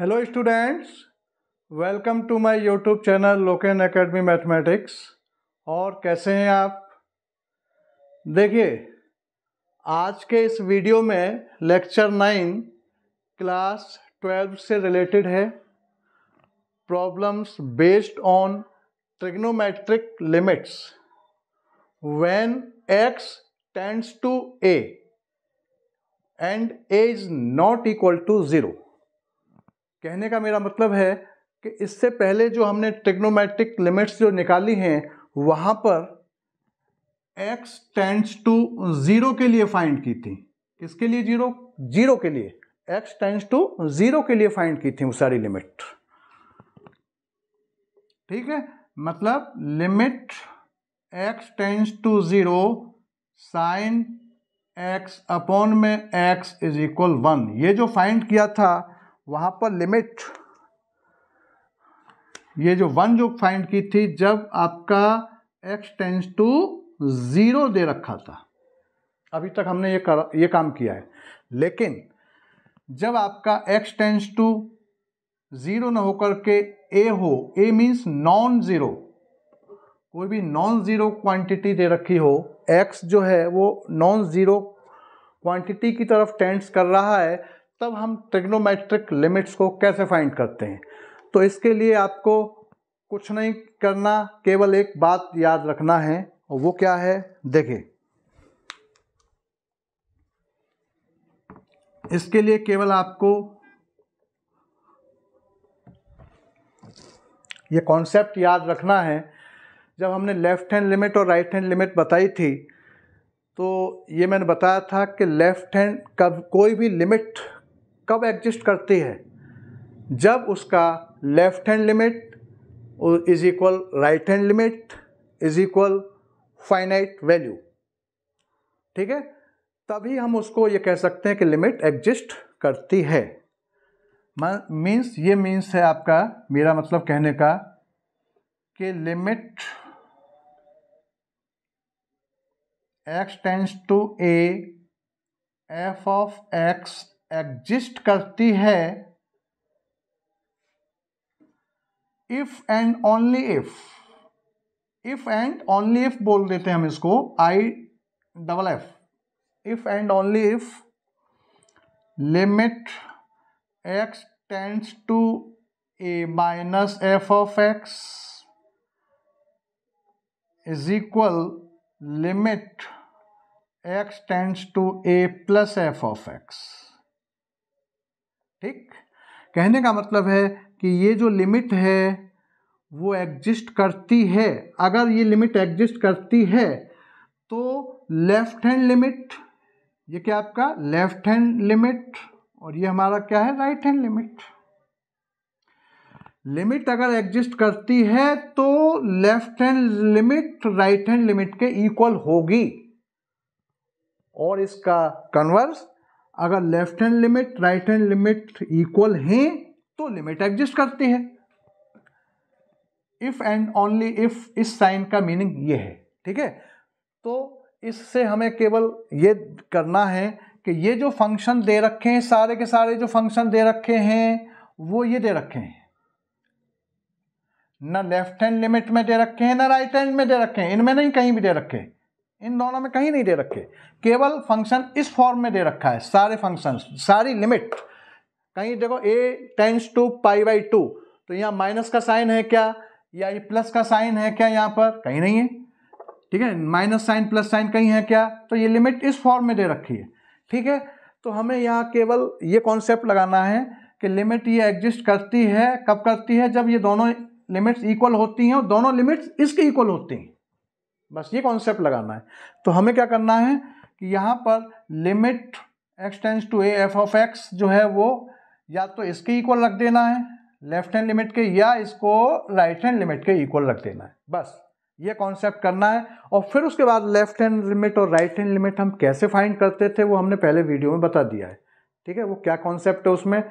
hello students welcome to my YouTube channel Loken academy mathematics और कैसे हैं आप देखिए आज के इस वीडियो में लेक्चर नाइन क्लास ट्वेल्व से रिलेटेड है problems based on trigonometric limits when X tends to A and A is not equal to zero कहने का मेरा मतलब है कि इससे पहले जो हमने ट्रिग्नोमेट्रिक लिमिट्स जो निकाली हैं वहाँ पर एक्स टेंड्स टू ज़ीरो के लिए फाइंड की थी किसके लिए जीरो जीरो के लिए एक्स टेंड्स टू ज़ीरो के लिए फाइंड की थी वो सारी लिमिट ठीक है मतलब limit x tends to zero sine x upon में एक्स इज इक्वल वन ये जो फाइंड किया था वहां पर लिमिट ये जो वन जो फाइंड की थी जब आपका एक्स टेंस टू ज़ीरो दे रखा था अभी तक हमने ये कर ये काम किया है लेकिन जब आपका एक्स टेंस टू ज़ीरो ना होकर के ए हो ए मीन्स नॉन ज़ीरो कोई भी नॉन ज़ीरो क्वांटिटी दे रखी हो एक्स जो है वो नॉन ज़ीरो क्वांटिटी की तरफ टेंड्स कर रहा है तब हम ट्रिग्नोमेट्रिक लिमिट्स को कैसे फाइंड करते हैं तो इसके लिए आपको कुछ नहीं करना केवल एक बात याद रखना है और वो क्या है देखिए इसके लिए केवल आपको ये कॉन्सेप्ट याद रखना है जब हमने लेफ़्ट हैंड लिमिट और राइट हैंड लिमिट बताई थी तो ये मैंने बताया था कि लेफ़्ट हैंड का कोई भी लिमिट कब एग्जिस्ट करती है जब उसका left hand limit is equal right hand limit is equal finite value ठीक है तभी हम उसको ये कह सकते हैं कि लिमिट एग्जिस्ट करती है मीन्स ये मीन्स है आपका मेरा मतलब कहने का कि limit x tends to A F of X exist करती है if and only if if and only if बोल देते हैं हम इसको I double F if and only if limit x tends to A minus F of X is equal limit x tends to A plus F of X ठीक कहने का मतलब है कि ये जो लिमिट है वो एग्जिस्ट करती है अगर ये लिमिट एग्जिस्ट करती है तो लेफ्ट हैंड लिमिट ये क्या आपका लेफ्ट हैंड लिमिट और ये हमारा क्या है राइट हैंड लिमिट लिमिट अगर एग्जिस्ट करती है तो left hand limit right hand limit के इक्वल होगी और इसका कन्वर्स अगर left hand limit right hand limit equal हैं तो लिमिट एग्जिस्ट करती है इफ एंड ओनली इफ इस साइन का मीनिंग ये है ठीक है तो इससे हमें केवल ये करना है कि ये जो फंक्शन दे रखे हैं सारे के सारे जो फंक्शन दे रखे हैं वो ये दे रखे हैं ना लेफ्ट हैंड लिमिट में दे रखे हैं ना राइट हैंड में दे रखे हैं इनमें नहीं कहीं भी दे रखे हैं इन दोनों में कहीं नहीं दे रखे केवल फंक्शन इस फॉर्म में दे रखा है सारे फंक्शन सारी लिमिट कहीं देखो A tends to pi by two तो यहाँ माइनस का साइन है क्या या ये प्लस का साइन है क्या यहाँ पर कहीं नहीं है ठीक है माइनस साइन प्लस साइन कहीं है क्या तो ये लिमिट इस फॉर्म में दे रखी है ठीक है तो हमें यहाँ केवल ये कॉन्सेप्ट लगाना है कि लिमिट ये एग्जिस्ट करती है कब करती है जब ये दोनों लिमिट्स इक्वल होती हैं और दोनों लिमिट्स इसके इक्वल होती हैं बस ये कॉन्सेप्ट लगाना है तो हमें क्या करना है कि यहाँ पर limit x tends to A F of X जो है वो या तो इसके इक्वल रख देना है लेफ्ट हैंड लिमिट के या इसको राइट हैंड लिमिट के इक्वल रख देना है बस ये कॉन्सेप्ट करना है और फिर उसके बाद लेफ्ट हैंड लिमिट और राइट हैंड लिमिट हम कैसे फाइंड करते थे वो हमने पहले वीडियो में बता दिया है ठीक है वो क्या कॉन्सेप्ट है उसमें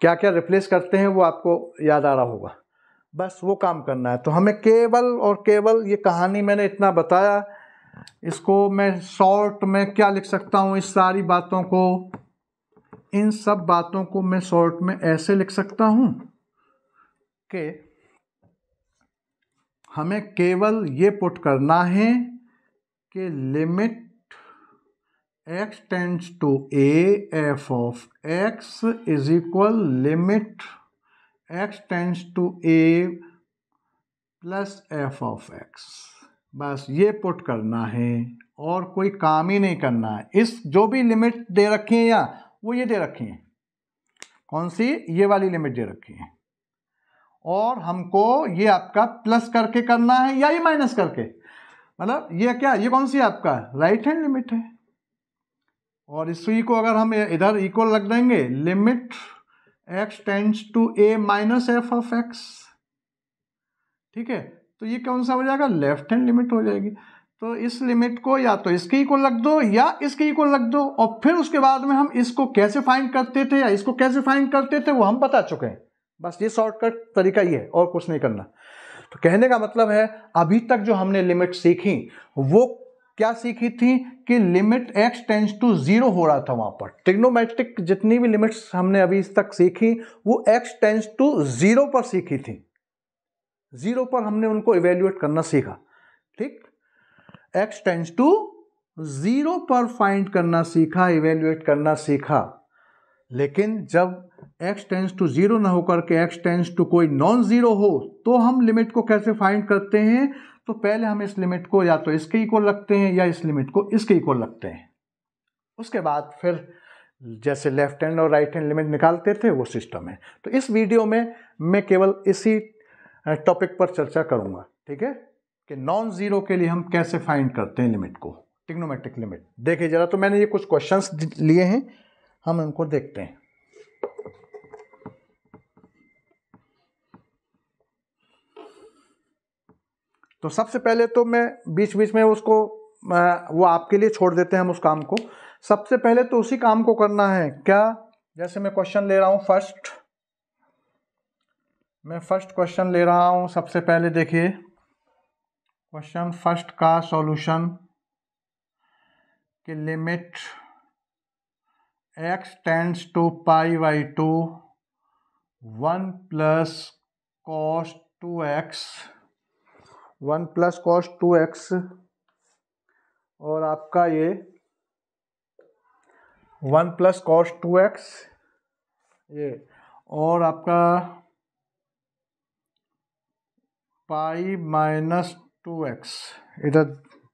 क्या क्या रिप्लेस करते हैं वो आपको याद आ रहा होगा बस वो काम करना है तो हमें केवल और केवल ये कहानी मैंने इतना बताया इसको मैं शॉर्ट में क्या लिख सकता हूँ इस सारी बातों को इन सब बातों को मैं शॉर्ट में ऐसे लिख सकता हूँ कि हमें केवल ये पुट करना है कि limit x tends to A F of X is equal limit x tends to A plus F of X बस ये पुट करना है और कोई काम ही नहीं करना है इस जो भी लिमिट दे रखी है या वो ये दे रखी है कौन सी ये वाली लिमिट दे रखी है और हमको ये आपका प्लस करके करना है या ये माइनस करके मतलब ये क्या ये कौन सी आपका राइट हैंड लिमिट है और इस को अगर हम इधर इक्वल रख देंगे limit x tends to A minus F of X ठीक है तो ये कौन सा हो जाएगा लेफ्ट हैंड लिमिट हो जाएगी तो इस लिमिट को या तो इसके ही को लग दो या इसके ही को लग दो और फिर उसके बाद में हम इसको कैसे फाइंड करते थे या इसको कैसे फाइंड करते थे वो हम बता चुके हैं बस ये शॉर्टकट तरीका ये है और कुछ नहीं करना तो कहने का मतलब है अभी तक जो हमने लिमिट सीखी वो क्या सीखी थी कि limit x tends to zero हो रहा था वहां पर ट्रिग्नोमेट्रिक जितनी भी लिमिट्स हमने अभी इस तक सीखी वो एक्स टेंस टू जीरो पर सीखी थी जीरो पर हमने उनको इवेल्युएट करना सीखा ठीक एक्स टेंस टू जीरो पर फाइंड करना सीखा इवेल्युएट करना सीखा लेकिन जब एक्स टेंस टू जीरो ना होकर के एक्स टेंस टू कोई नॉन जीरो हो तो हम लिमिट को कैसे फाइंड करते हैं तो पहले हम इस लिमिट को या तो इसके इक्वल रखते हैं या इस लिमिट को इसके इक्वल रखते हैं उसके बाद फिर जैसे लेफ्ट हैंड और राइट हैंड लिमिट निकालते थे वो सिस्टम है तो इस वीडियो में मैं केवल इसी टॉपिक पर चर्चा करूँगा ठीक है कि नॉन ज़ीरो के लिए हम कैसे फाइंड करते हैं लिमिट को टिग्नोमेट्रिक लिमिट देखिए ज़रा तो मैंने ये कुछ क्वेश्चंस लिए हैं हम उनको देखते हैं तो सबसे पहले तो मैं बीच बीच में उसको वो आपके लिए छोड़ देते हैं हम उस काम को सबसे पहले तो उसी काम को करना है क्या जैसे मैं क्वेश्चन ले रहा हूँ फर्स्ट मैं फर्स्ट क्वेश्चन ले रहा हूँ सबसे पहले देखिए क्वेश्चन फर्स्ट का सॉल्यूशन कि limit x tends to pi by two one plus cos two X one plus cos two X और आपका ये one plus cos two X ये और आपका पाई माइनस टू एक्स इधर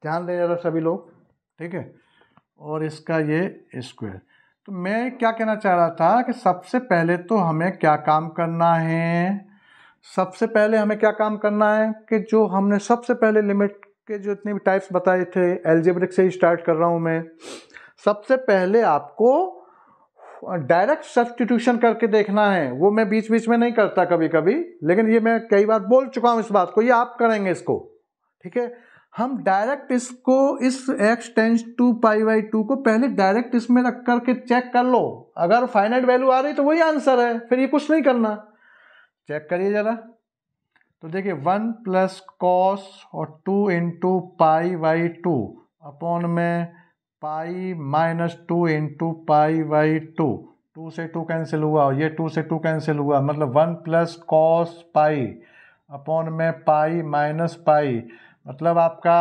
ध्यान दे जरा सभी लोग ठीक है और इसका ये स्क्वायर तो मैं क्या कहना चाह रहा था कि सबसे पहले तो हमें क्या काम करना है सबसे पहले हमें क्या काम करना है कि जो हमने सबसे पहले लिमिट के जो इतने भी टाइप्स बताए थे एलजेब्रिक से ही स्टार्ट कर रहा हूँ मैं सबसे पहले आपको डायरेक्ट सब्सटीट्यूशन करके देखना है वो मैं बीच बीच में नहीं करता कभी कभी लेकिन ये मैं कई बार बोल चुका हूँ इस बात को ये आप करेंगे इसको ठीक है हम डायरेक्ट इसको इस X tends to pi by two को पहले डायरेक्ट इसमें रख करके चेक कर लो अगर फाइनाइट वैल्यू आ रही तो वही आंसर है फिर ये कुछ नहीं करना चेक करिए ज़रा तो देखिए वन प्लस कॉस और two into pi by two upon में pi minus two into pi by two two से टू कैंसिल हुआ और ये टू से टू कैंसिल हुआ मतलब one plus cos pi upon में पाई माइनस पाई मतलब आपका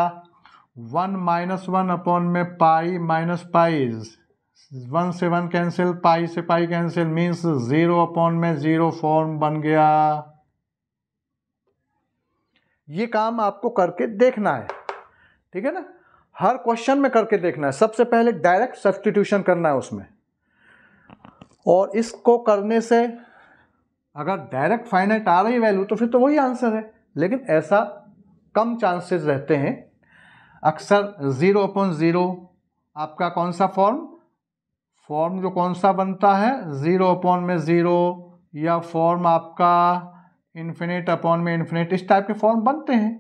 वन माइनस वन अपॉन में पाई माइनस पाई वन से वन कैंसिल पाई से pi cancel means zero upon में ज़ीरो फॉर्म बन गया ये काम आपको करके देखना है ठीक है ना हर क्वेश्चन में करके देखना है सबसे पहले डायरेक्ट सब्सटीट्यूशन करना है उसमें और इसको करने से अगर डायरेक्ट फाइनाइट आ रही वैल्यू तो फिर तो वही आंसर है लेकिन ऐसा कम चांसेस रहते हैं अक्सर ज़ीरो अपॉन ज़ीरो आपका कौन सा फॉर्म फॉर्म जो कौन सा बनता है ज़ीरो अपॉन में ज़ीरो या फॉर्म आपका इन्फिनेट अपॉन में इन्फिनेट इस टाइप के फॉर्म बनते हैं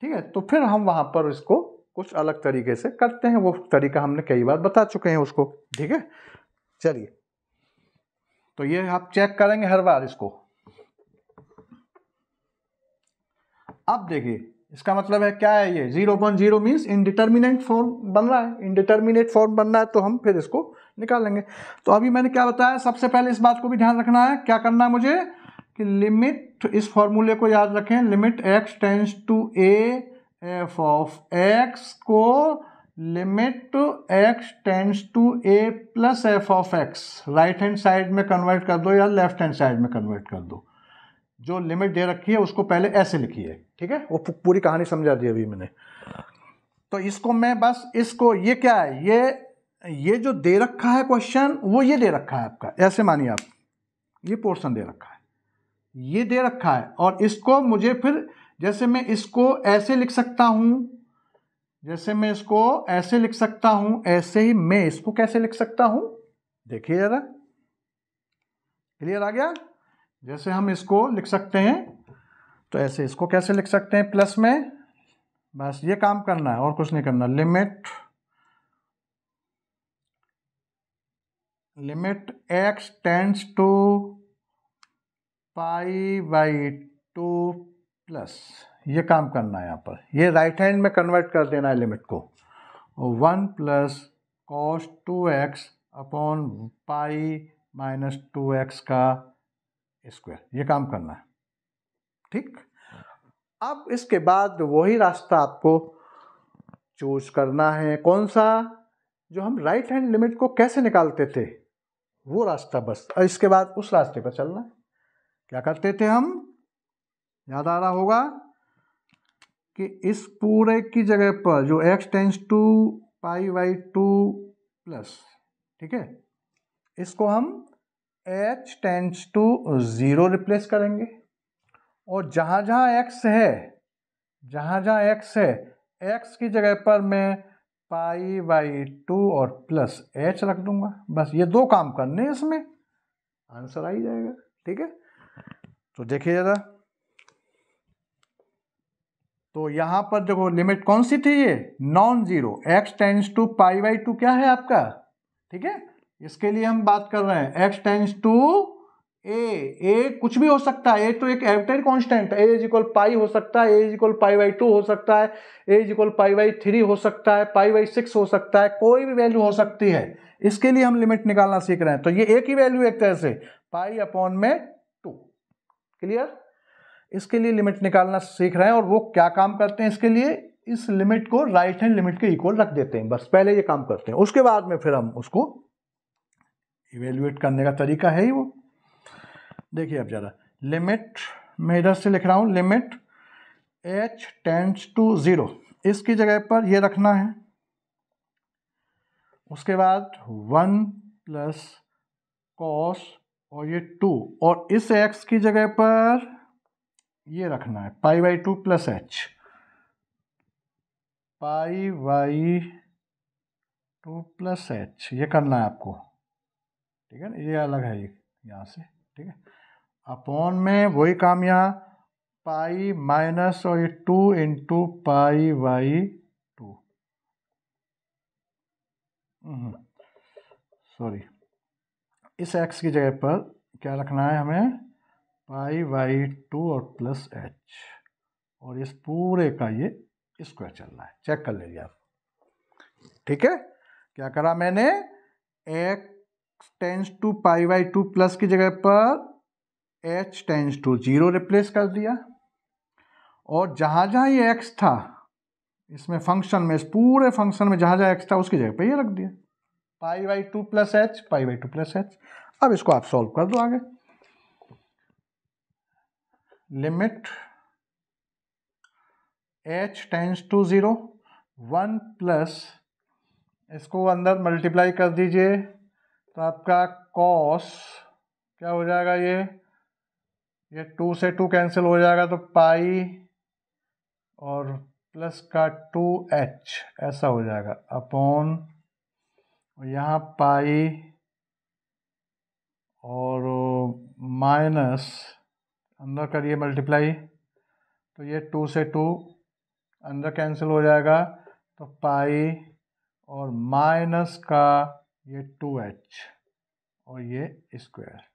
ठीक है तो फिर हम वहाँ पर इसको कुछ अलग तरीके से करते हैं वो तरीका हमने कई बार बता चुके हैं उसको ठीक है चलिए तो ये आप चेक करेंगे हर बार इसको अब देखिए इसका मतलब है क्या है ये zero point zero means indeterminate form बन रहा है इनडिटर्मिनेट फॉर्म बन रहा है तो हम फिर इसको निकाल लेंगे तो अभी मैंने क्या बताया सबसे पहले इस बात को भी ध्यान रखना है क्या करना है मुझे कि लिमिट तो इस फॉर्मूले को याद रखें limit x tends to A F of X को limit x tends to A plus F of X right hand side में कन्वर्ट कर दो या लेफ्ट हैंड साइड में कन्वर्ट कर दो जो लिमिट दे रखी है उसको पहले ऐसे लिखिए ठीक है वो पूरी कहानी समझा दी अभी मैंने तो इसको मैं बस इसको ये क्या है ये ये जो दे रखा है क्वेश्चन वो ये दे रखा है आपका ऐसे मानिए आप ये पोर्शन दे रखा है ये दे रखा है और इसको मुझे फिर जैसे मैं इसको ऐसे लिख सकता हूँ जैसे मैं इसको ऐसे लिख सकता हूँ ऐसे ही मैं इसको कैसे लिख सकता हूँ देखिए जरा क्लियर आ गया जैसे हम इसको लिख सकते हैं तो ऐसे इसको कैसे लिख सकते हैं प्लस में बस ये काम करना है और कुछ नहीं करना limit limit x tends to pi by two plus ये काम करना है यहाँ पर ये राइट हैंड में कन्वर्ट कर देना है लिमिट को one plus cos two X upon pi minus two X का स्क्वायर ये काम करना है ठीक अब इसके बाद वही रास्ता आपको चूज करना है कौन सा जो हम राइट हैंड लिमिट को कैसे निकालते थे वो रास्ता बस और इसके बाद उस रास्ते पर चलना है क्या करते थे हम याद आ रहा होगा कि इस पूरे की जगह पर जो X tends to pi by two plus ठीक है इसको हम H tends to zero replace करेंगे और जहाँ जहाँ एक्स है जहाँ जहाँ एक्स है एक्स की जगह पर मैं पाई बाई टू और प्लस एच रख दूंगा बस ये दो काम करने हैं इसमें आंसर आ ही जाएगा ठीक है तो देखिए ज़रा तो यहां पर देखो लिमिट कौन सी थी ये non zero X tends to pi by two क्या है आपका ठीक है इसके लिए हम बात कर रहे हैं X tends to A A कुछ भी हो सकता है ए तो एक एवटेड constant A is equal pi हो सकता है A is equal pi by two हो सकता है A is equal pi by three हो सकता है पाई बाई सिक्स हो सकता है कोई भी वैल्यू हो सकती है इसके लिए हम लिमिट निकालना सीख रहे हैं तो ये एक ही वैल्यू एक तरह से पाई अपॉन में टू क्लियर इसके लिए लिमिट निकालना सीख रहे हैं और वो क्या काम करते हैं इसके लिए इस लिमिट को राइट हैंड लिमिट के इक्वल रख देते हैं बस पहले ये काम करते हैं उसके बाद में फिर हम उसको इवेल्युएट करने का तरीका है ही वो देखिए अब ज़रा लिमिट मैं इधर से लिख रहा हूँ limit h tends to zero इसकी जगह पर ये रखना है उसके बाद वन प्लस कॉस और ये टू और इस एक्स की जगह पर ये रखना है pi by two plus h pi by two plus h ये करना है आपको ठीक है ना ये अलग है ये यहाँ से ठीक है अपॉन में वही काम यहाँ पाई माइनस और ये two into pi by two sorry hmm, इस एक्स की जगह पर क्या रखना है हमें पाई वाई टू और प्लस एच और इस पूरे का ये स्क्वायर चल रहा है चेक कर लीजिए आप ठीक है क्या करा मैंने x tends to pi by two plus की जगह पर h tends to zero replace कर दिया और जहाँ जहाँ ये एक्स था इसमें फंक्शन में इस पूरे फंक्शन में जहाँ जहाँ एक्स था उसकी जगह पे ये रख दिया pi by two plus h pi by two plus h अब इसको आप सॉल्व कर दो आगे limit h tends to zero one plus इसको अंदर मल्टीप्लाई कर दीजिए तो आपका कॉस क्या हो जाएगा ये ये टू से टू कैंसिल हो जाएगा तो पाई और प्लस का टू एच ऐसा हो जाएगा अपॉन और यहाँ पाई और माइनस अंदर करिए मल्टीप्लाई तो ये टू से टू अंदर कैंसिल हो जाएगा तो पाई और माइनस का ये टू एच और ये स्क्वायर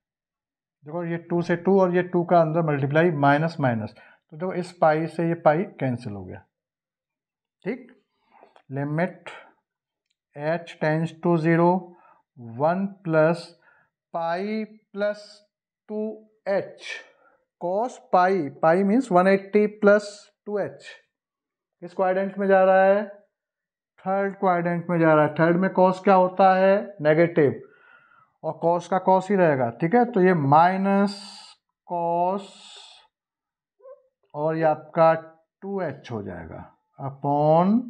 देखो ये टू से टू और ये टू का अंदर मल्टीप्लाई माइनस माइनस तो देखो इस पाई से ये पाई कैंसिल हो गया ठीक limit h tends to zero one plus pi plus two h cos pi pi means one eighty plus two h किस क्वाड्रेंट में जा रहा है थर्ड क्वाड्रेंट में जा रहा है थर्ड में कॉस क्या होता है नेगेटिव और कॉस का कॉस ही रहेगा ठीक है तो ये माइनस कॉस और ये आपका टू एच हो जाएगा अपॉन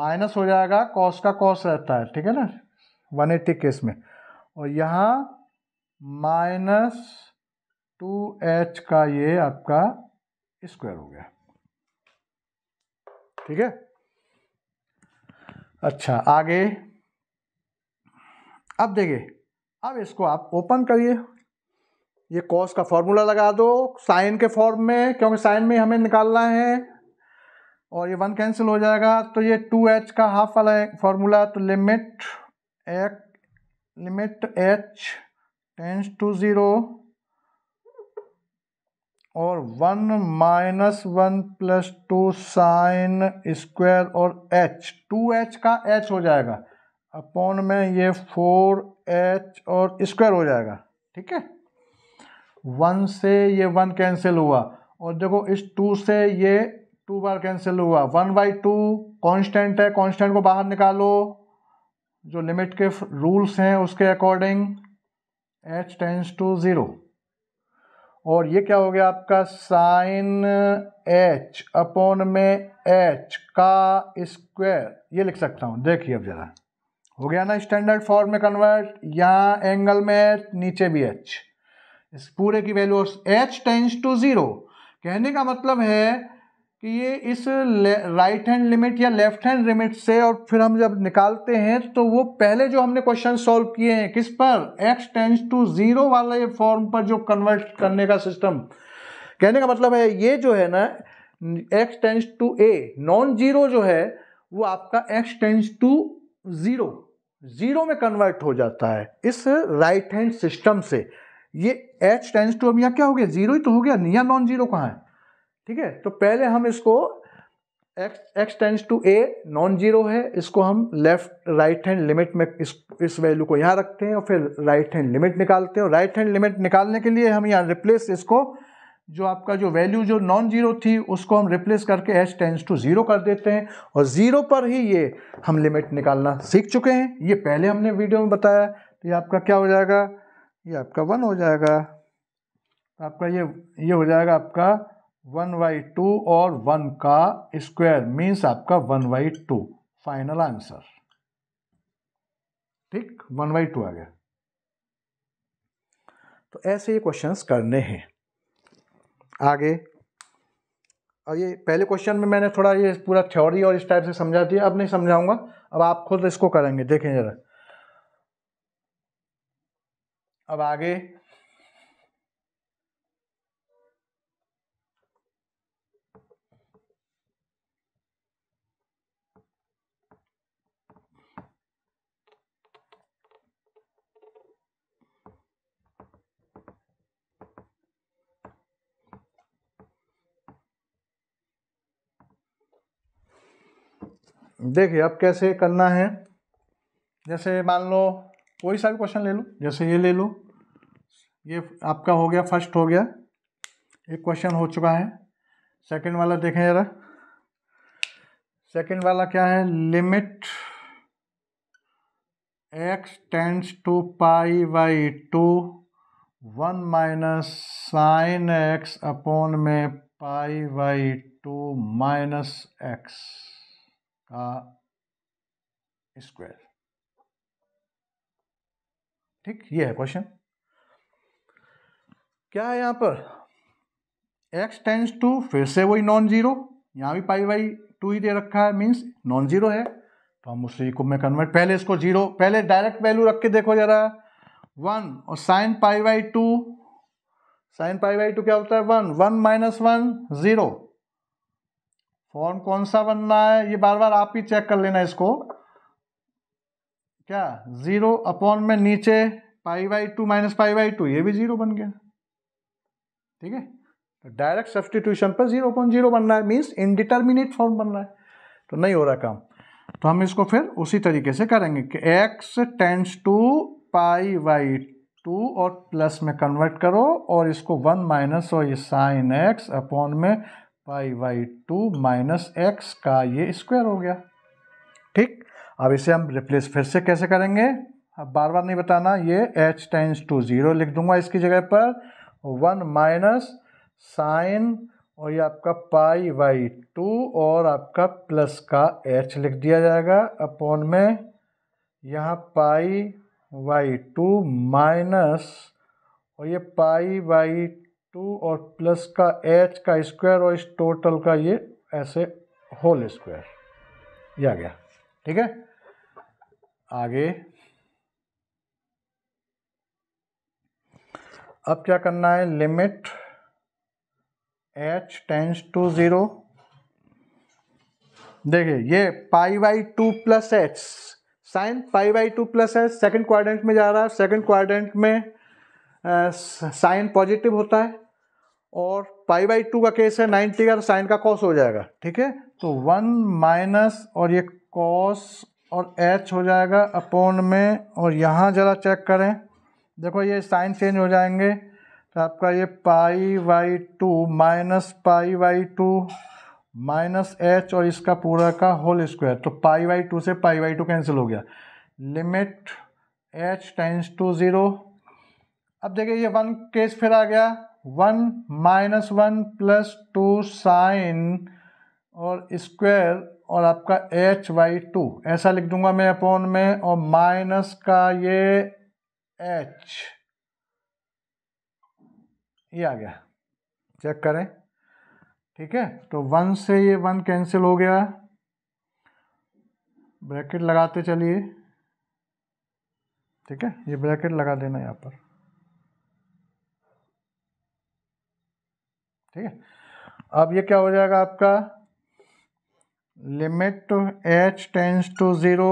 माइनस हो जाएगा कॉस का कॉस रहता है ठीक है ना वन एट्टी केस में और यहाँ माइनस टू एच का ये आपका स्क्वायर हो गया ठीक है अच्छा आगे अब देखिए अब इसको आप ओपन करिए ये कॉस का फॉर्मूला लगा दो साइन के फॉर्म में क्योंकि साइन में हमें निकालना है और ये वन कैंसिल हो जाएगा तो ये टू एच का हाफ वाला फॉर्मूला तो लिमिट एक limit h tends to zero और one minus one plus two sine square और एच टू एच का एच हो जाएगा अपॉन में ये फोर एच और स्क्वायर हो जाएगा ठीक है वन से ये वन कैंसिल हुआ और देखो इस टू से ये टू बार कैंसिल हुआ वन बाई टू कॉन्स्टेंट है कॉन्स्टेंट को बाहर निकालो जो लिमिट के रूल्स हैं उसके according h tends to zero और ये क्या हो गया आपका साइन एच अपॉन में एच का स्क्वायर ये लिख सकता हूँ देखिए अब ज़रा हो गया ना स्टैंडर्ड फॉर्म में कन्वर्ट यहाँ एंगल में एच नीचे भी एच इस पूरे की value h tends to zero कहने का मतलब है कि ये इस राइट हैंड लिमिट या लेफ्ट हैंड लिमिट से और फिर हम जब निकालते हैं तो वो पहले जो हमने क्वेश्चन सॉल्व किए हैं किस पर एक्स टेंस टू ज़ीरो वाला ये फॉर्म पर जो कन्वर्ट करने का सिस्टम कहने का मतलब है ये जो है ना x tends to a non zero जो है वो आपका x tends to zero zero में कन्वर्ट हो जाता है इस राइट हैंड सिस्टम से ये एच टेंस टू अब यहाँ क्या हो गया जीरो ही तो हो गया यहाँ नॉन जीरो कहाँ है ठीक है तो पहले हम इसको x x tends to a non zero है इसको हम लेफ्ट राइट हैंड लिमिट में इस इस वैल्यू को यहाँ रखते हैं और फिर राइट हैंड लिमिट निकालते हैं और राइट हैंड लिमिट निकालने के लिए हम यहाँ रिप्लेस इसको जो आपका जो वैल्यू जो नॉन जीरो थी उसको हम रिप्लेस करके एच टेंस टू ज़ीरो कर देते हैं और ज़ीरो पर ही ये हम लिमिट निकालना सीख चुके हैं ये पहले हमने वीडियो में बताया तो ये आपका क्या हो जाएगा ये आपका वन हो जाएगा आपका ये ये हो जाएगा आपका वन बाई टू और वन का स्क्वायर मीन्स आपका one by two final answer ठीक वन बाई टू आ गया तो ऐसे ये क्वेश्चंस करने हैं आगे और ये पहले क्वेश्चन में मैंने थोड़ा ये पूरा थ्योरी और इस टाइप से समझा दिया अब नहीं समझाऊंगा अब आप खुद इसको करेंगे देखें ज़रा अब आगे देखिए अब कैसे करना है जैसे मान लो कोई सा भी क्वेश्चन ले लो जैसे ये ले लो ये आपका हो गया फर्स्ट हो गया एक क्वेश्चन हो चुका है सेकंड वाला देखें ज़रा सेकंड वाला क्या है limit x tends to pi by two one minus sine x upon में pi by two minus x का स्क्वायर ठीक ये है क्वेश्चन क्या है यहां पर x टेंस टू फिर से वही नॉन जीरो यहां भी पाई बाई टू ही दे रखा है मीन्स नॉन जीरो है तो हम उसे इक्व में कन्वर्ट पहले इसको जीरो पहले डायरेक्ट वैल्यू रख के देखो जरा वन और sine pi by two sine pi by two क्या होता है one one minus one zero form कौन सा बनना है ये बार बार आप ही चेक कर लेना इसको क्या जीरो अपॉन में नीचे pi by two minus pi by two ये भी जीरो बन गया ठीक है तो डायरेक्ट सब्सटीट्यूशन पर जीरो अपॉन जीरो बन रहा है मीन्स इनडिटर्मिनेट फॉर्म बन रहा है तो नहीं हो रहा काम तो हम इसको फिर उसी तरीके से करेंगे कि x tends to pi by two और प्लस में कन्वर्ट करो और इसको वन माइनस और ये साइन एक्स अपॉन में pi by two minus x का ये स्क्वायर हो गया ठीक अब इसे हम रिप्लेस फिर से कैसे करेंगे अब बार बार नहीं बताना ये एच टाइम्स टू ज़ीरो लिख दूंगा इसकी जगह पर वन माइनस साइन और ये आपका पाई वाई टू और आपका प्लस का एच लिख दिया जाएगा अपॉन में यहाँ पाई वाई टू माइनस और ये पाई वाई टू और प्लस का एच का स्क्वायर और इस टोटल का ये ऐसे होल स्क्वायर ये आ गया ठीक है आगे अब क्या करना है limit h tends to zero देखिए ये pi by two plus h sine pi by two plus h second quadrant में जा रहा है सेकेंड क्वाड्रेंट में साइन पॉजिटिव होता है और पाई बाई टू का केस है नाइन्टी का तो साइन का कॉस हो जाएगा ठीक है तो वन माइनस और ये कॉस और एच हो जाएगा अपोन में और यहाँ ज़रा चेक करें देखो ये साइन चेंज हो जाएंगे तो आपका ये pi by two minus pi by two minus h और इसका पूरा का होल स्क्वायर तो पाई वाई टू से पाई वाई टू कैंसिल हो गया limit h times to zero अब देखिए ये वन केस फिर आ गया one minus one plus two sine और स्क्वायर और आपका एच वाई टू ऐसा लिख दूंगा मैं अपॉन में और माइनस का ये एच ये आ गया चेक करें ठीक है तो वन से ये वन कैंसिल हो गया ब्रैकेट लगाते चलिए ठीक है ये ब्रैकेट लगा देना यहाँ पर ठीक है अब ये क्या हो जाएगा आपका limit h tends to zero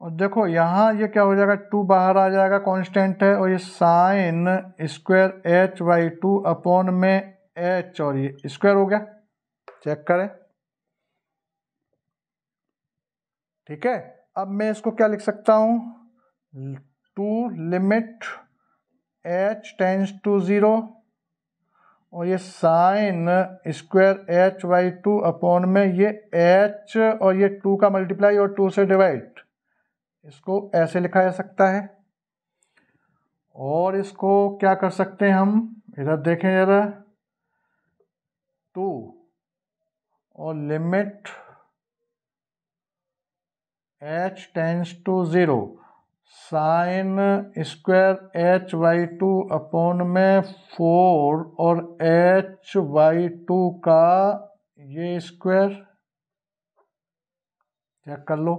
और देखो यहाँ ये क्या हो जाएगा टू बाहर आ जाएगा कांस्टेंट है और ये sine square h by two upon में एच और ये स्क्वायर हो गया चेक करें ठीक है अब मैं इसको क्या लिख सकता हूँ two limit h tends to zero और ये sine square h by two upon में ये एच और ये टू का मल्टीप्लाई और टू से डिवाइड इसको ऐसे लिखा जा सकता है और इसको क्या कर सकते हैं हम इधर देखें ज़रा टू और limit h tends to zero sine square h by two upon में फोर और एच वाई टू का ये स्क्वायर चेक कर लो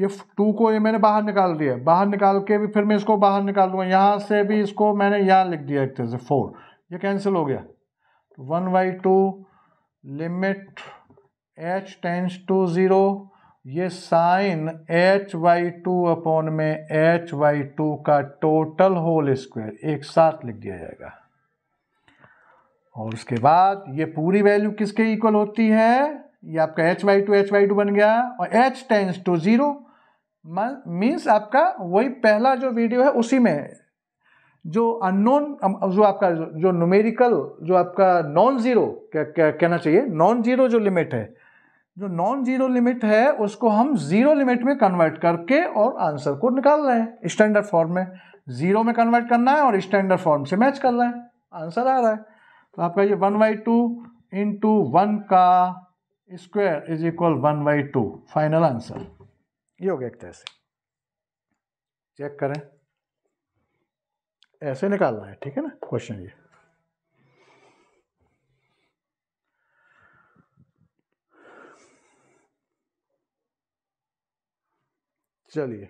ये टू को ये मैंने बाहर निकाल दिया बाहर निकाल के भी फिर मैं इसको बाहर निकाल लूँगा यहाँ से भी इसको मैंने यहाँ लिख दिया एक तरह से फोर ये कैंसिल हो गया तो one by two limit h tends to zero ये sine h by two upon में एच वाई टू का टोटल होल स्क्वायर एक साथ लिख दिया जाएगा और उसके बाद ये पूरी वैल्यू किसके इक्वल होती है ये आपका h by two h by two बन गया और h tends to zero means आपका वही पहला जो वीडियो है उसी में जो अननोन जो आपका जो न्यूमेरिकल जो आपका नॉन ज़ीरो कहना चाहिए नॉन ज़ीरो जो लिमिट है जो नॉन जीरो लिमिट है उसको हम जीरो लिमिट में कन्वर्ट करके और आंसर को निकाल रहे हैं स्टैंडर्ड फॉर्म में जीरो में कन्वर्ट करना है और स्टैंडर्ड फॉर्म से मैच कर रहे हैं आंसर आ रहा है तो आपका ये one by two into one का square is equal one by two final answer ये हो गया एक तरह से चेक करें ऐसे निकालना है ठीक है ना क्वेश्चन ये चलिए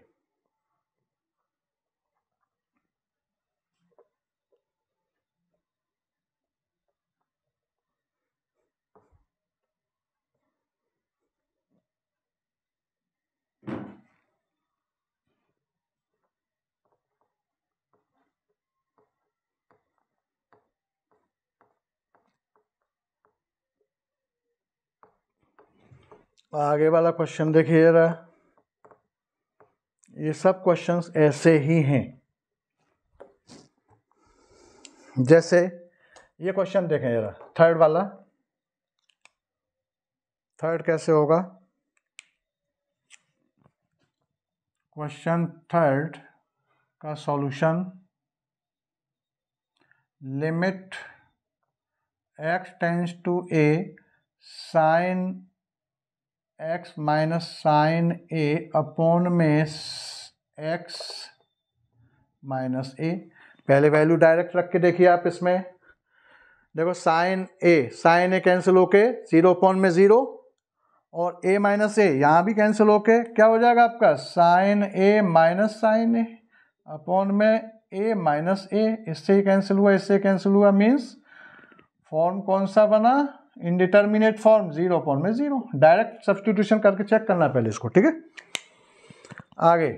आगे वाला क्वेश्चन देखिए जरा ये सब क्वेश्चंस ऐसे ही हैं जैसे ये क्वेश्चन देखें जरा थर्ड वाला थर्ड कैसे होगा क्वेश्चन थर्ड का solution limit x tends to a sine x minus sine a upon में एक्स माइनस ए पहले वैल्यू डायरेक्ट रख के देखिए आप इसमें देखो sine a sine a cancel होके जीरो अपॉन में ज़ीरो और ए माइनस ए यहाँ भी कैंसिल होके क्या हो जाएगा आपका sine a minus sine a upon में ए माइनस ए इससे ही कैंसिल हुआ इससे कैंसिल हुआ मीन्स फॉर्म कौन सा बना इनडिटर्मिनेट फॉर्म जीरो फॉर्म में जीरो डायरेक्ट सब्सटीट्यूशन करके चेक करना पहले इसको ठीक है आगे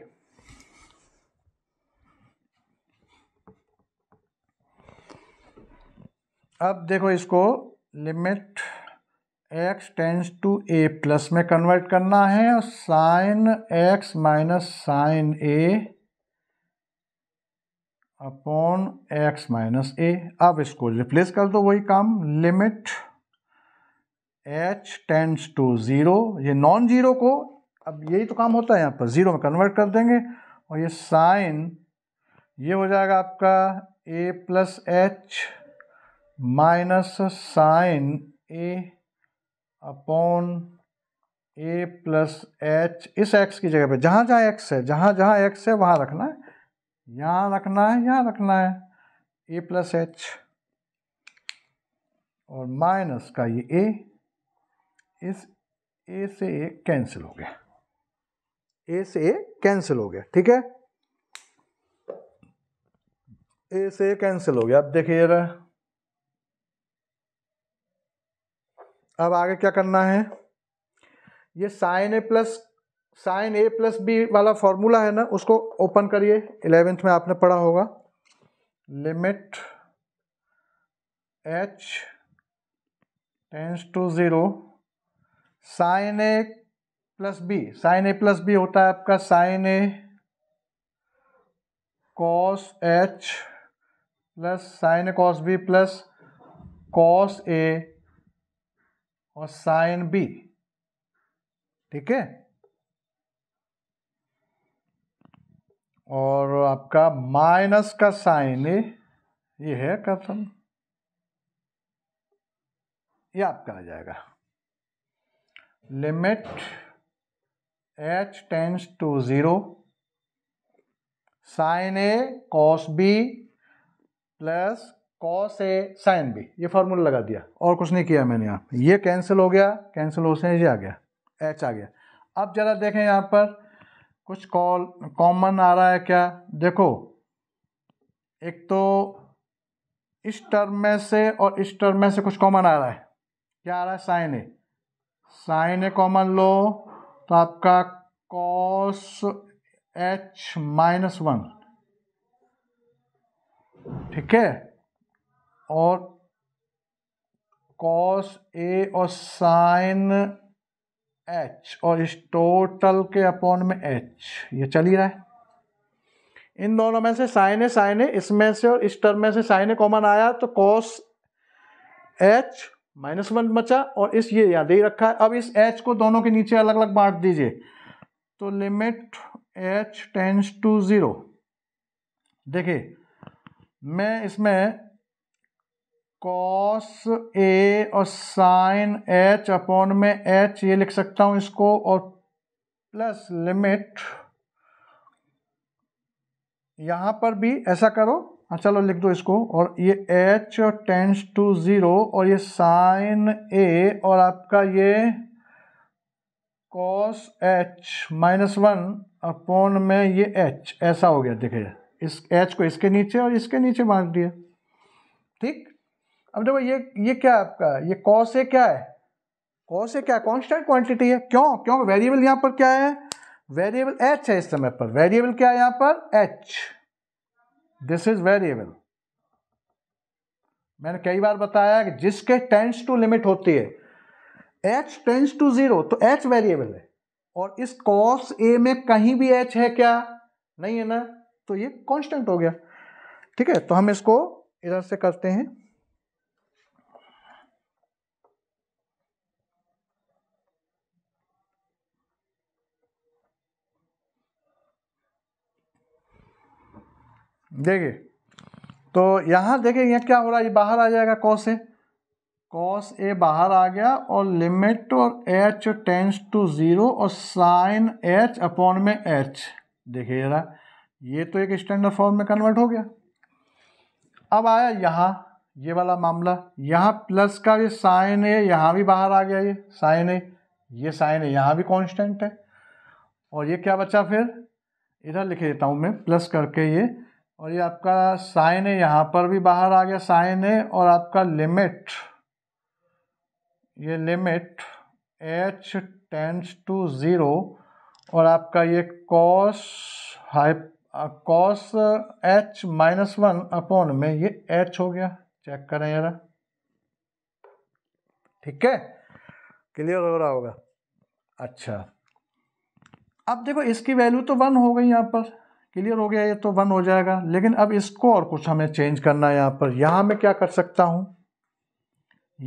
अब देखो इसको limit x tends to A plus में कन्वर्ट करना है और sine x minus sine a upon x minus a अब इसको रिप्लेस कर दो वही काम limit h tends to zero ये नॉन ज़ीरो को अब यही तो काम होता है यहाँ पर ज़ीरो में कन्वर्ट कर देंगे और ये साइन ये हो जाएगा आपका a plus h minus sine a upon a plus h इस एक्स की जगह पे जहाँ जहाँ एक्स है जहाँ जहाँ एक्स है वहाँ रखना है यहाँ रखना है यहाँ रखना है ए प्लस एच और माइनस का ये ए इस ए से ए कैंसिल हो गया ए से ए कैंसिल हो गया ठीक है ए से ए कैंसिल हो गया अब देखिए जरा अब आगे क्या करना है ये sine a plus sine a plus b वाला फॉर्मूला है ना उसको ओपन करिए इलेवेंथ में आपने पढ़ा होगा limit h tends to zero sine a plus b sine a plus b होता है आपका sine a cos h plus sine a cos b plus cos a और साइन बी ठीक है और आपका माइनस का साइन ए ये है कथन ये आपका आ जाएगा limit h tends to zero sine a cos b plus cos a sine b ये फार्मूला लगा दिया और कुछ नहीं किया मैंने यहाँ ये कैंसिल हो गया कैंसिल हो से ये आ गया एच आ गया अब ज़रा देखें यहाँ पर कुछ कॉल कॉमन आ रहा है क्या देखो एक तो इस टर्म में से और इस टर्म में से कुछ कॉमन आ रहा है क्या आ रहा है sine a sine a common लो तो आपका कॉस एच माइनस वन ठीक है और कॉस ए और साइन एच और इस टोटल के अपॉन में एच ये चल ही रहा है इन दोनों में से साइन ए साइन ए इसमें से और इस टर्म में से साइन ए कॉमन आया तो कॉस एच माइनस वन बचा और इस ये याद ही रखा है अब इस एच को दोनों के नीचे अलग अलग बांट दीजिए तो limit h tends to zero देखिए मैं इसमें कॉस ए और साइन एच अपॉन में एच ये लिख सकता हूँ इसको और प्लस लिमिट यहाँ पर भी ऐसा करो हाँ अच्छा, चलो लिख दो इसको और ये एच टेंस टू ज़ीरो और ये साइन ए और आपका ये cos h minus one upon में ये एच ऐसा हो गया देखिए इस एच को इसके नीचे और इसके नीचे बांट दिया ठीक अब देखो ये ये क्या आपका ये कॉस ए क्या है कॉस ए क्या कांस्टेंट क्वांटिटी है क्यों क्यों वेरिएबल यहाँ पर क्या है वेरिएबल एच है इस समय पर वेरिएबल क्या है यहाँ पर एच दिस इज वेरिएबल मैंने कई बार बताया कि जिसके टेंस टू लिमिट होती है एच टेंस टू जीरो तो एच वेरिएबल है और इस कॉस ए में कहीं भी एच है क्या नहीं है ना तो ये कांस्टेंट हो गया ठीक है तो हम इसको इधर से करते हैं देखिए तो यहाँ देखिए यहाँ क्या हो रहा है ये बाहर आ जाएगा कॉस ए कॉस ए बाहर आ गया और लिमिट और एच टेंस टू ज़ीरो और साइन एच अपॉन में एच देखिए जरा ये तो एक स्टैंडर्ड फॉर्म में कन्वर्ट हो गया अब आया यहाँ ये वाला मामला यहाँ प्लस का ये साइन ए यहाँ भी बाहर आ गया ये साइन ए ये साइन ए यहाँ भी कॉन्स्टेंट है और ये क्या बचा फिर इधर लिख देता हूँ मैं प्लस करके ये और ये आपका साइन है यहाँ पर भी बाहर आ गया साइन है और आपका लिमिट ये limit h tends to zero और आपका ये cos high cos h minus one upon में ये एच हो गया चेक करें यार ठीक है क्लियर हो रहा होगा अच्छा अब देखो इसकी वैल्यू तो वन हो गई यहाँ पर क्लियर हो गया ये तो वन हो जाएगा लेकिन अब इसको और कुछ हमें चेंज करना है यहाँ पर यहाँ मैं क्या कर सकता हूँ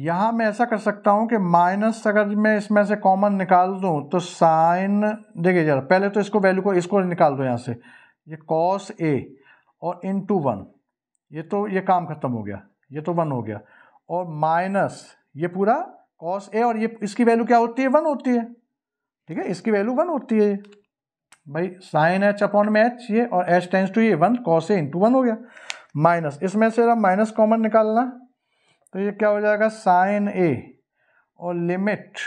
यहाँ मैं ऐसा कर सकता हूँ कि माइनस अगर मैं इसमें से कॉमन निकाल दूँ तो साइन देखिए जरा पहले तो इसको वैल्यू को इसको निकाल दो यहाँ से ये कॉस ए और इन टू वन ये तो ये काम ख़त्म हो गया ये तो वन हो गया और माइनस ये पूरा कॉस ए और ये इसकी वैल्यू क्या होती है वन होती है ठीक है इसकी वैल्यू वन होती है भाई साइन एच अपॉन में एच ये और एच टेंस टू ये one cos a into one हो गया माइनस इसमें से अब माइनस कॉमन निकालना तो ये क्या हो जाएगा साइन ए और limit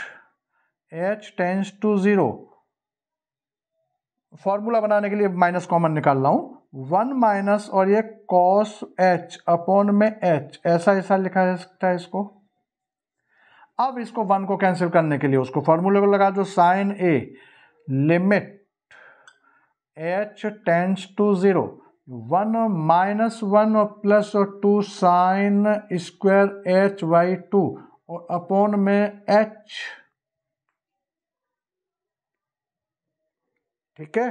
h tends to zero formula बनाने के लिए माइनस कॉमन निकाल रहा हूँ वन माइनस और ये कॉस एच अपॉन में एच ऐसा ऐसा लिखा जा सकता है इसको अब इसको वन को कैंसिल करने के लिए उसको फॉर्मूले को लगा दो sine a limit h tends to zero one minus one और plus two sine square h by two और अपोन में एच ठीक है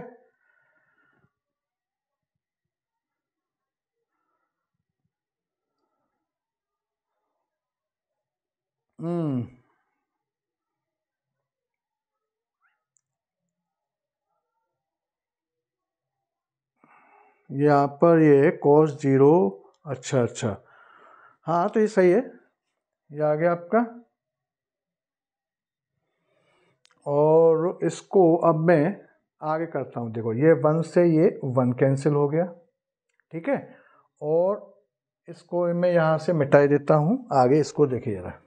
हम्म यहाँ पर ये कॉस जीरो अच्छा अच्छा हाँ तो ये सही है ये आ गया आपका और इसको अब मैं आगे करता हूँ देखो ये वन से ये वन कैंसिल हो गया ठीक है और इसको मैं यहाँ से मिटाई देता हूँ आगे इसको देखिए जरा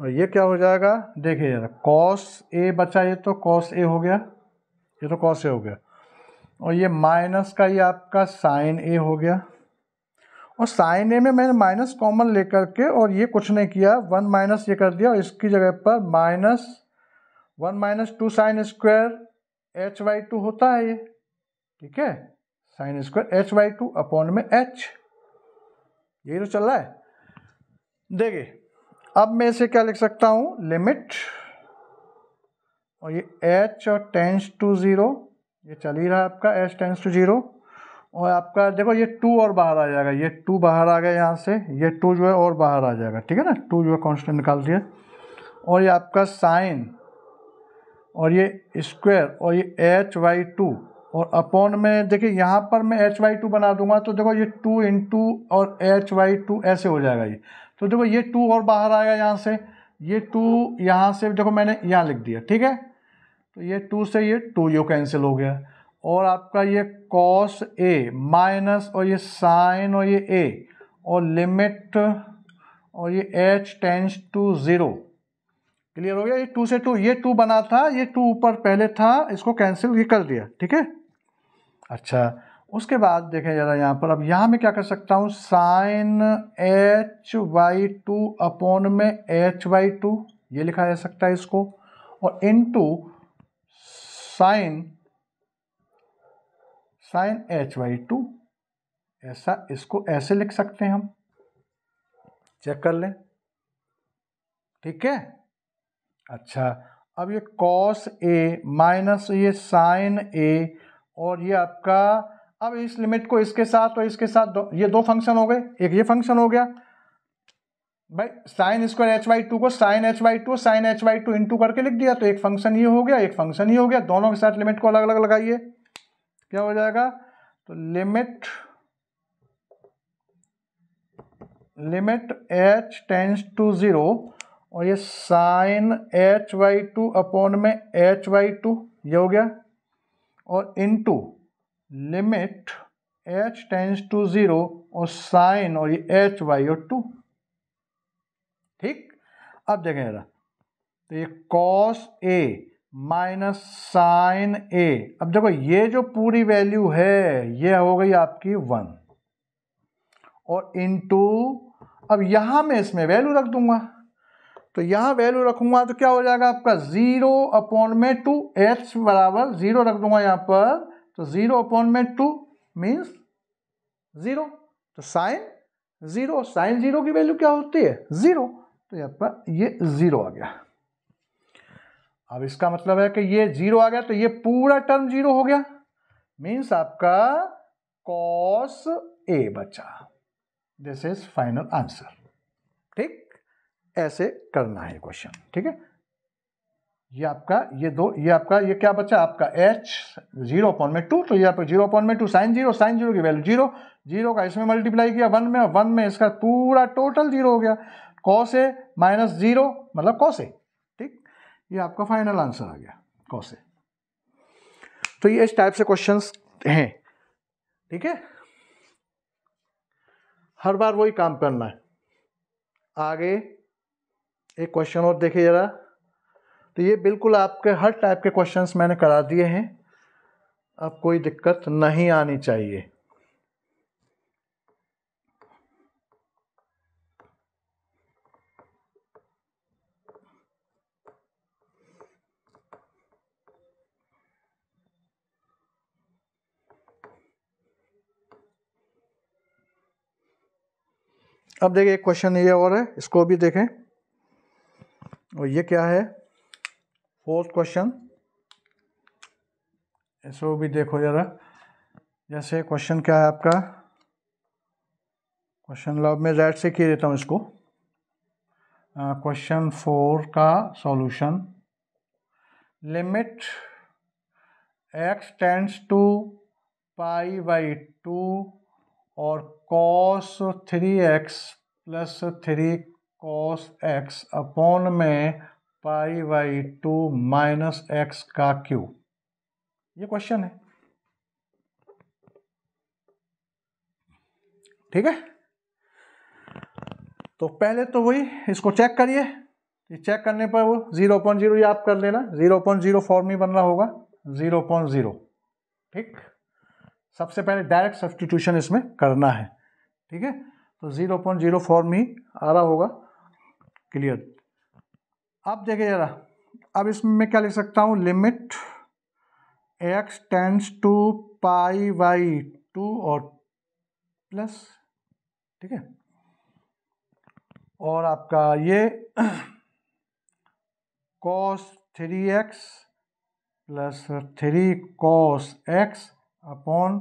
और ये क्या हो जाएगा देखिए जरा कॉस ए बचा ये तो कॉस ए हो गया ये तो कॉस ए हो गया और ये माइनस का ये आपका साइन ए हो गया और साइन ए में मैंने माइनस कॉमन लेकर के और ये कुछ नहीं किया वन माइनस ये कर दिया और इसकी जगह पर minus one minus two sine square h by two होता है ये ठीक है sine square h by two upon में एच यही तो चल रहा है देखिए अब मैं इसे क्या लिख सकता हूँ लिमिट और ये एच और टेंस टू ज़ीरो ये चल ही रहा है आपका एच टेंस टू ज़ीरो और आपका देखो ये टू और बाहर आ जाएगा ये टू बाहर आ गया यहाँ से ये टू जो है और बाहर आ जाएगा ठीक है ना टू जो है कॉन्स्टेंट निकाल दिया और ये आपका साइन और ये स्क्वायर और ये एच वाई टू और अपॉन में देखिए यहाँ पर मैं एच वाई टू बना दूंगा तो देखो ये टू इंटू और एच वाई टू ऐसे हो जाएगा ये तो देखो ये टू और बाहर आएगा यहाँ से ये टू यहाँ से देखो मैंने यहाँ लिख दिया ठीक है तो ये टू से ये टू यू कैंसिल हो गया और आपका ये कॉस ए माइनस और ये साइन और ये ए और लिमिट और ये h tends to zero clear हो गया ये टू से टू ये टू बना था ये टू ऊपर पहले था इसको कैंसिल ये कर दिया ठीक है अच्छा उसके बाद देखें ज़रा यहाँ पर अब यहाँ मैं क्या कर सकता हूँ sine h by two upon में एच वाई टू ये लिखा जा सकता है इसको और into sine sine h by two ऐसा इसको ऐसे लिख सकते हैं हम चेक कर लें ठीक है अच्छा अब ये कॉस ए माइनस ये साइन ए और ये आपका अब इस लिमिट को इसके साथ और इसके साथ दो ये दो फंक्शन हो गए एक ये फंक्शन हो गया भाई sine square h by two को sine h by two sine h by two into करके लिख दिया तो एक फंक्शन ये हो गया एक फंक्शन ये हो गया दोनों के साथ लिमिट को अलग अलग लगाइए क्या हो जाएगा तो limit limit h tends to zero और ये sine h by two upon में एच वाई टू ये हो गया और into limit h tends to zero और साइन और ये एच वाई और टू ठीक अब देखें जरा तो ये cos A minus sine A अब देखो ये जो पूरी वैल्यू है ये हो गई आपकी वन और इनटू अब यहां मैं इसमें वैल्यू रख दूंगा तो यहां वैल्यू रखूंगा तो क्या हो जाएगा आपका ज़ीरो अपॉन में टू एच बराबर ज़ीरो रख दूंगा यहां पर तो ज़ीरो अपॉन में टू मीन्स ज़ीरो तो साइन ज़ीरो साइन ज़ीरो की वैल्यू क्या होती है ज़ीरो तो यहाँ पर ये ज़ीरो आ गया अब इसका मतलब है कि ये जीरो आ गया तो ये पूरा टर्म जीरो हो गया मीन्स आपका कॉस ए बचा दिस इज फाइनल आंसर ठीक ऐसे करना है क्वेश्चन ठीक है ये आपका ये दो ये आपका ये क्या बचा आपका एच जीरो अपॉन में टू तो ये आपका जीरो अपॉन में two sine zero sine zero की वैल्यू जीरो जीरो का इसमें मल्टीप्लाई किया वन में वन में इसका पूरा टोटल जीरो हो गया कॉस ए माइनस जीरो मतलब कॉस ए ठीक ये आपका फाइनल आंसर आ गया कॉस ए तो ये इस टाइप से क्वेश्चंस हैं ठीक है हर बार वही काम करना है आगे एक क्वेश्चन और देखिए जरा तो ये बिल्कुल आपके हर टाइप के क्वेश्चंस मैंने करा दिए हैं अब कोई दिक्कत नहीं आनी चाहिए अब देखिए क्वेश्चन ये और है इसको भी देखें और ये क्या है फोर्थ क्वेश्चन इसको भी देखो ज़रा जैसे क्वेश्चन क्या है आपका क्वेश्चन लव मैं राइट से किए देता हूँ इसको क्वेश्चन फोर का solution limit x tends to pi by two और cos three x plus three cos x upon में pi by two minus x का क्यू ये क्वेश्चन है ठीक है तो पहले तो वही इसको चेक करिए चेक करने पर वो जीरो पॉइंट जीरो याद कर लेना जीरो पॉइंट जीरो फॉर्म ही बन रहा होगा जीरो पॉइंट जीरो ठीक सबसे पहले डायरेक्ट सब्सटीट्यूशन इसमें करना है ठीक है तो जीरो पॉइंट जीरो फॉर्म ही आ रहा होगा क्लियर अब देखिए ज़रा अब इसमें मैं क्या लिख सकता हूँ limit x tends to pi by two और प्लस ठीक है और आपका ये cos three x plus three cos x upon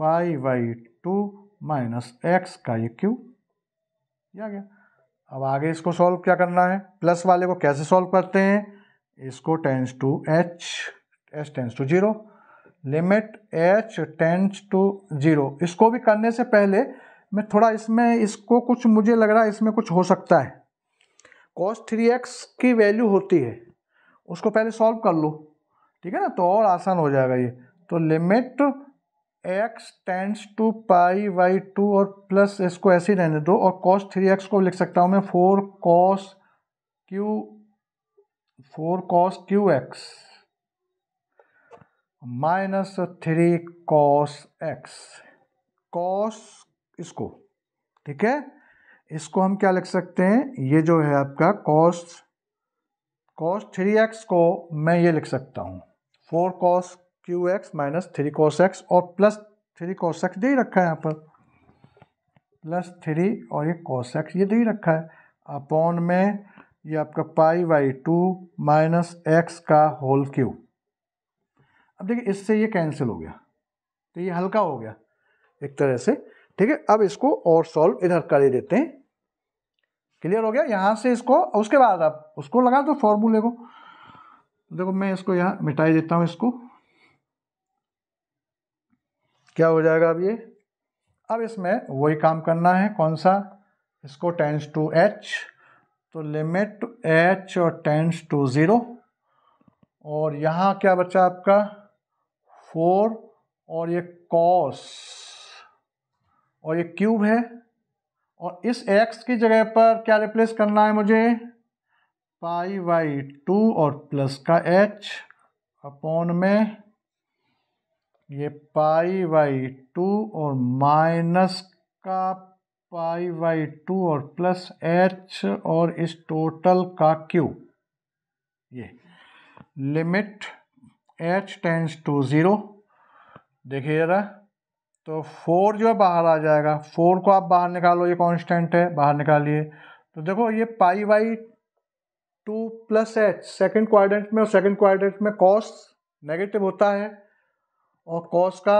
pi by two minus x का ये क्यू या गया अब आगे इसको सॉल्व क्या करना है प्लस वाले को कैसे सॉल्व करते हैं इसको tends to h h tends to zero limit h tends to zero इसको भी करने से पहले मैं थोड़ा इसमें इसको कुछ मुझे लग रहा है इसमें कुछ हो सकता है कॉस थ्री एक्स की वैल्यू होती है उसको पहले सॉल्व कर लो ठीक है ना तो और आसान हो जाएगा ये तो limit x tends to pi by two और प्लस इसको ऐसे ही रहने दो और कॉस थ्री एक्स को लिख सकता हूँ मैं four cos cube four cos cube x minus three cos x cos इसको ठीक है इसको हम क्या लिख सकते हैं ये जो है आपका कॉस कॉस थ्री एक्स को मैं ये लिख सकता हूँ four cos cube x minus three cos x और प्लस थ्री कोस एक्स दे ही रखा है यहाँ पर प्लस थ्री और ये कोस एक्स ये दे ही रखा है अपॉन में ये आपका pi by two minus x का होल क्यू अब देखिए इससे ये कैंसिल हो गया तो ये हल्का हो गया एक तरह से ठीक है अब इसको और सॉल्व इधर कर ही देते हैं क्लियर हो गया यहाँ से इसको उसके बाद आप उसको लगा दो फॉर्मूले को देखो मैं इसको यहाँ मिटाई देता हूँ इसको क्या हो जाएगा अब ये अब इसमें वही काम करना है कौन सा इसको टेंस टू एच तो लिमिट एच और टेंस टू ज़ीरो और यहाँ क्या बचा आपका फोर और ये कॉस और ये क्यूब है और इस एक्स की जगह पर क्या रिप्लेस करना है मुझे पाई वाई टू और प्लस का एच अपॉन में ये पाई बाई टू और माइनस का पाई बाई टू और प्लस एच और इस टोटल का क्यू ये limit h tends to zero देखिए ज़रा तो फोर जो है बाहर आ जाएगा फोर को आप बाहर निकालो ये कांस्टेंट है बाहर निकालिए तो देखो ये pi by two plus h second quadrant में और सेकेंड क्वाड्रेंट में कॉस नेगेटिव होता है और कॉस का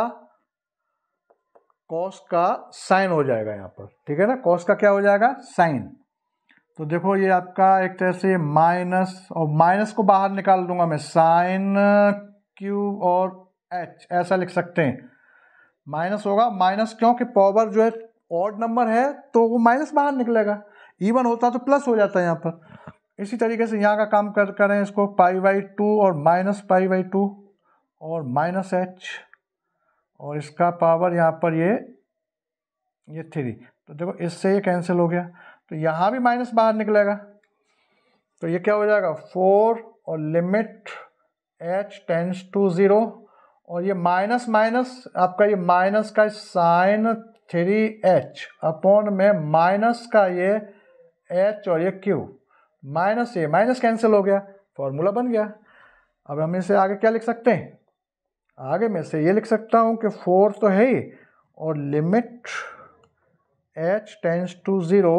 कॉस का साइन हो जाएगा यहाँ पर ठीक है ना कॉस का क्या हो जाएगा साइन तो देखो ये आपका एक तरह से माइनस और माइनस को बाहर निकाल दूंगा मैं साइन क्यू और एच ऐसा लिख सकते हैं माइनस होगा माइनस क्योंकि पावर जो है ऑड नंबर है तो वो माइनस बाहर निकलेगा इवन होता तो प्लस हो जाता है यहाँ पर इसी तरीके से यहाँ का काम कर करें इसको पाई बाई टू और माइनस पाई बाई टू और माइनस एच और इसका पावर यहाँ पर ये ये थ्री तो देखो इससे ये कैंसिल हो गया तो यहाँ भी माइनस बाहर निकलेगा तो ये क्या हो जाएगा फोर और limit h tends to zero और ये माइनस माइनस आपका ये माइनस का साइन थ्री एच अपॉन में माइनस का ये एच और ये क्यू माइनस ये माइनस कैंसिल हो गया फॉर्मूला बन गया अब हम इसे आगे क्या लिख सकते हैं आगे मैं से ये लिख सकता हूँ कि फोर तो है ही और limit h tends to zero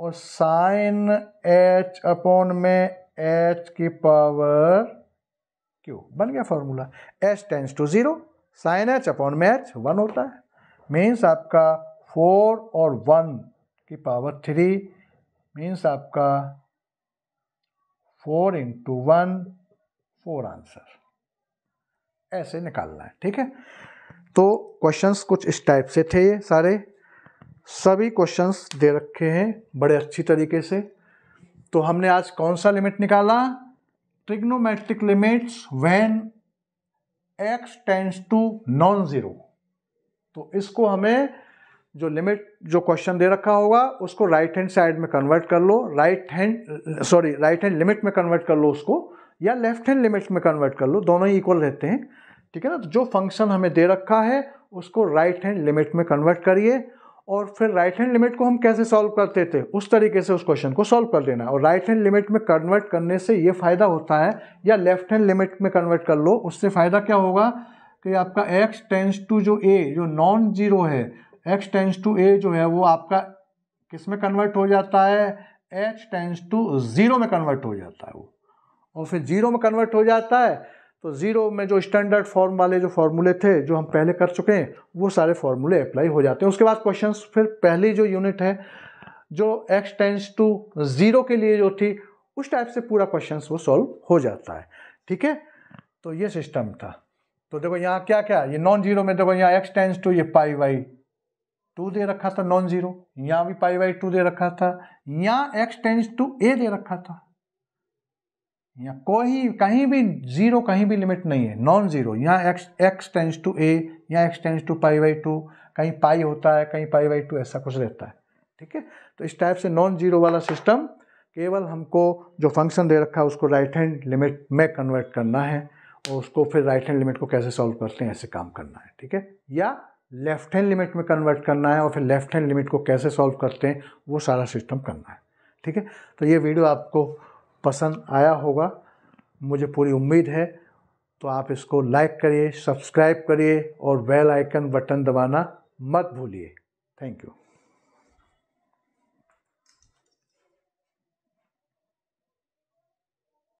और साइन एच अपॉन में एच की पावर क्यू बन गया formula h tends to zero sine h upon में एच वन होता है मीन्स आपका फोर और वन की पावर थ्री मीन्स आपका four into one four answer ऐसे निकालना है ठीक है तो क्वेश्चंस कुछ इस टाइप से थे ये सारे सभी क्वेश्चंस दे रखे हैं बड़े अच्छी तरीके से तो हमने आज कौन सा लिमिट निकाला trigonometric limits when x tends to non zero तो इसको हमें जो लिमिट जो क्वेश्चन दे रखा होगा उसको राइट हैंड साइड में कन्वर्ट कर लो right hand sorry right hand limit में कन्वर्ट कर लो उसको या लेफ्ट हैंड लिमिट में कन्वर्ट कर लो दोनों ही इक्वल रहते हैं ठीक है ना तो जो फंक्शन हमें दे रखा है उसको राइट हैंड लिमिट में कन्वर्ट करिए और फिर राइट हैंड लिमिट को हम कैसे सॉल्व करते थे उस तरीके से उस क्वेश्चन को सॉल्व कर देना और राइट हैंड लिमिट में कन्वर्ट करने से ये फ़ायदा होता है या लेफ्ट हैंड लिमिट में कन्वर्ट कर लो उससे फ़ायदा क्या होगा कि आपका एक्स टेंस टू जो ए जो नॉन जीरो है एक्स टेंस टू ए जो है वो आपका किस में कन्वर्ट हो जाता है एच टेंस टू ज़ीरो में कन्वर्ट हो जाता है वो और फिर ज़ीरो में कन्वर्ट हो जाता है तो ज़ीरो में जो स्टैंडर्ड फॉर्म वाले जो फार्मूले थे जो हम पहले कर चुके हैं वो सारे फार्मूले अप्लाई हो जाते हैं उसके बाद क्वेश्चन फिर पहली जो यूनिट है जो एक्स टेंस टू ज़ीरो के लिए जो थी उस टाइप से पूरा क्वेश्चन वो सॉल्व हो जाता है ठीक है तो ये सिस्टम था तो देखो यहाँ क्या क्या ये नॉन जीरो में देखो यहाँ एक्स टेंस टू ये पाई वाई टू दे रखा था नॉन जीरो यहाँ भी पाई वाई टू दे रखा था यहाँ एक्स टेंस टू ए दे रखा था या कोई कहीं भी जीरो कहीं भी लिमिट नहीं है नॉन जीरो यहाँ x x tends to A या x tends to pi by two कहीं पाई होता है कहीं पाई बाई टू ऐसा कुछ रहता है ठीक है तो इस टाइप से नॉन जीरो वाला सिस्टम केवल हमको जो फंक्शन दे रखा है उसको राइट हैंड लिमिट में कन्वर्ट करना है और उसको फिर राइट हैंड लिमिट को कैसे सॉल्व करते हैं ऐसे काम करना है ठीक है या लेफ्ट हैंड लिमिट में कन्वर्ट करना है और फिर लेफ्ट हैंड लिमिट को कैसे सॉल्व करते हैं वो सारा सिस्टम करना है ठीक है तो ये वीडियो आपको पसंद आया होगा मुझे पूरी उम्मीद है तो आप इसको लाइक करिए सब्सक्राइब करिए और बेल आइकन बटन दबाना मत भूलिए थैंक यू